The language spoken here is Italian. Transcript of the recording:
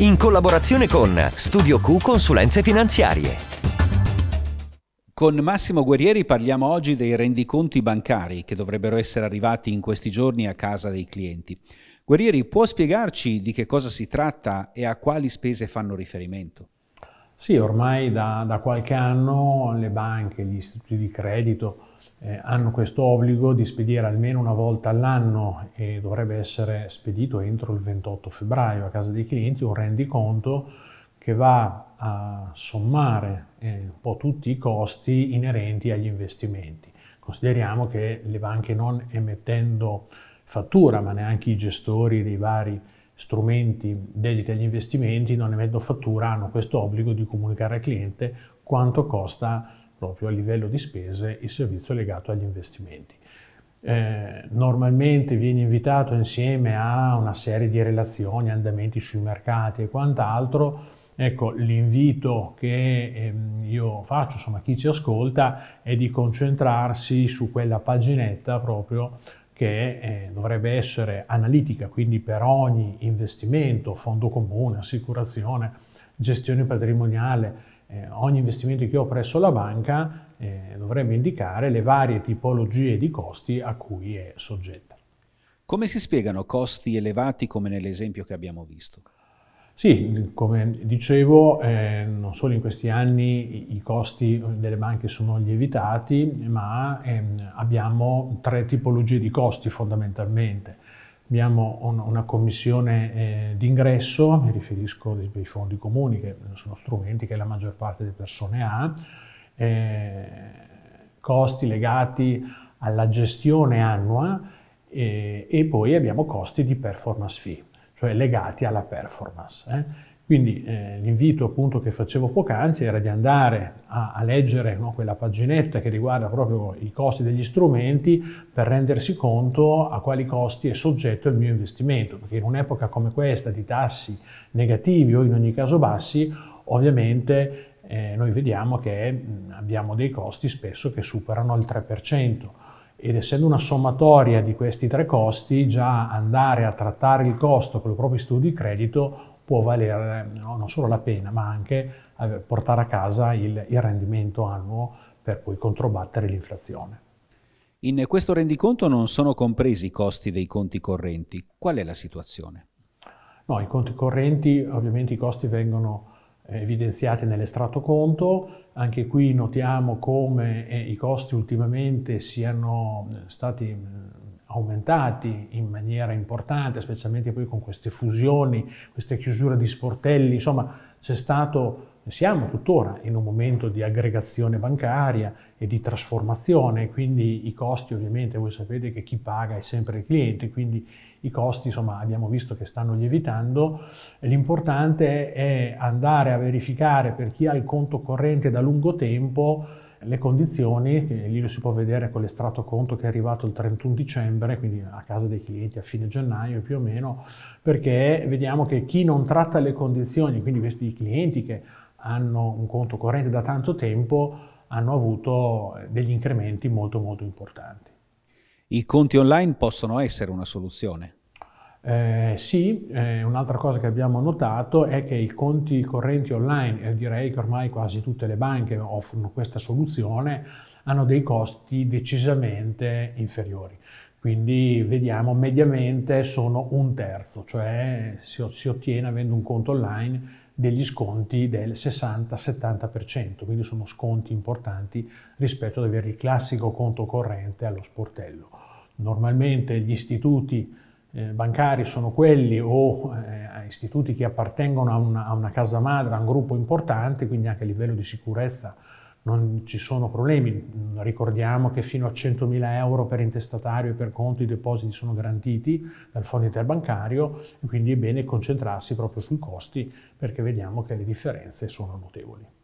in collaborazione con Studio Q Consulenze Finanziarie. Con Massimo Guerrieri parliamo oggi dei rendiconti bancari che dovrebbero essere arrivati in questi giorni a casa dei clienti. Guerrieri, può spiegarci di che cosa si tratta e a quali spese fanno riferimento? Sì, ormai da, da qualche anno le banche, gli istituti di credito eh, hanno questo obbligo di spedire almeno una volta all'anno e dovrebbe essere spedito entro il 28 febbraio a casa dei clienti un rendiconto che va a sommare eh, un po' tutti i costi inerenti agli investimenti. Consideriamo che le banche non emettendo fattura, ma neanche i gestori dei vari strumenti dediti agli investimenti, non emettendo fattura, hanno questo obbligo di comunicare al cliente quanto costa proprio a livello di spese il servizio legato agli investimenti. Eh, normalmente viene invitato insieme a una serie di relazioni, andamenti sui mercati e quant'altro. Ecco, l'invito che ehm, io faccio, insomma, a chi ci ascolta, è di concentrarsi su quella paginetta proprio che eh, dovrebbe essere analitica, quindi per ogni investimento, fondo comune, assicurazione, gestione patrimoniale, eh, ogni investimento che ho presso la banca eh, dovrebbe indicare le varie tipologie di costi a cui è soggetta. Come si spiegano costi elevati come nell'esempio che abbiamo visto? Sì, come dicevo, eh, non solo in questi anni i costi delle banche sono lievitati, ma ehm, abbiamo tre tipologie di costi fondamentalmente. Abbiamo una commissione eh, d'ingresso, mi riferisco ai fondi comuni, che sono strumenti che la maggior parte delle persone ha, eh, costi legati alla gestione annua eh, e poi abbiamo costi di performance fee, cioè legati alla performance. Quindi eh, l'invito appunto che facevo poc'anzi era di andare a, a leggere no, quella paginetta che riguarda proprio i costi degli strumenti per rendersi conto a quali costi è soggetto il mio investimento, perché in un'epoca come questa di tassi negativi o in ogni caso bassi, ovviamente eh, noi vediamo che mm, abbiamo dei costi spesso che superano il 3% ed essendo una sommatoria di questi tre costi, già andare a trattare il costo con i propri studi di credito può valere eh, no, non solo la pena, ma anche eh, portare a casa il, il rendimento annuo per poi controbattere l'inflazione. In questo rendiconto non sono compresi i costi dei conti correnti. Qual è la situazione? No, i conti correnti, ovviamente i costi vengono eh, evidenziati nell'estratto conto. Anche qui notiamo come i costi ultimamente siano stati mm, aumentati in maniera importante, specialmente poi con queste fusioni, queste chiusure di sportelli, insomma c'è stato, siamo tuttora in un momento di aggregazione bancaria e di trasformazione, quindi i costi ovviamente voi sapete che chi paga è sempre il cliente, quindi i costi insomma abbiamo visto che stanno lievitando, l'importante è andare a verificare per chi ha il conto corrente da lungo tempo le condizioni, lì lo si può vedere con l'estratto conto che è arrivato il 31 dicembre, quindi a casa dei clienti a fine gennaio più o meno, perché vediamo che chi non tratta le condizioni, quindi questi clienti che hanno un conto corrente da tanto tempo, hanno avuto degli incrementi molto molto importanti. I conti online possono essere una soluzione? Eh, sì, eh, un'altra cosa che abbiamo notato è che i conti correnti online, e direi che ormai quasi tutte le banche offrono questa soluzione, hanno dei costi decisamente inferiori. Quindi vediamo mediamente sono un terzo, cioè si, si ottiene avendo un conto online degli sconti del 60-70%, quindi sono sconti importanti rispetto ad avere il classico conto corrente allo sportello. Normalmente gli istituti eh, bancari sono quelli o eh, istituti che appartengono a una, a una, casa madre, a un gruppo importante, quindi anche a livello di sicurezza non ci sono problemi. Ricordiamo che fino a 100.000 euro per intestatario e per conto i depositi sono garantiti dal fondo interbancario, quindi è bene concentrarsi proprio sui costi perché vediamo che le differenze sono notevoli.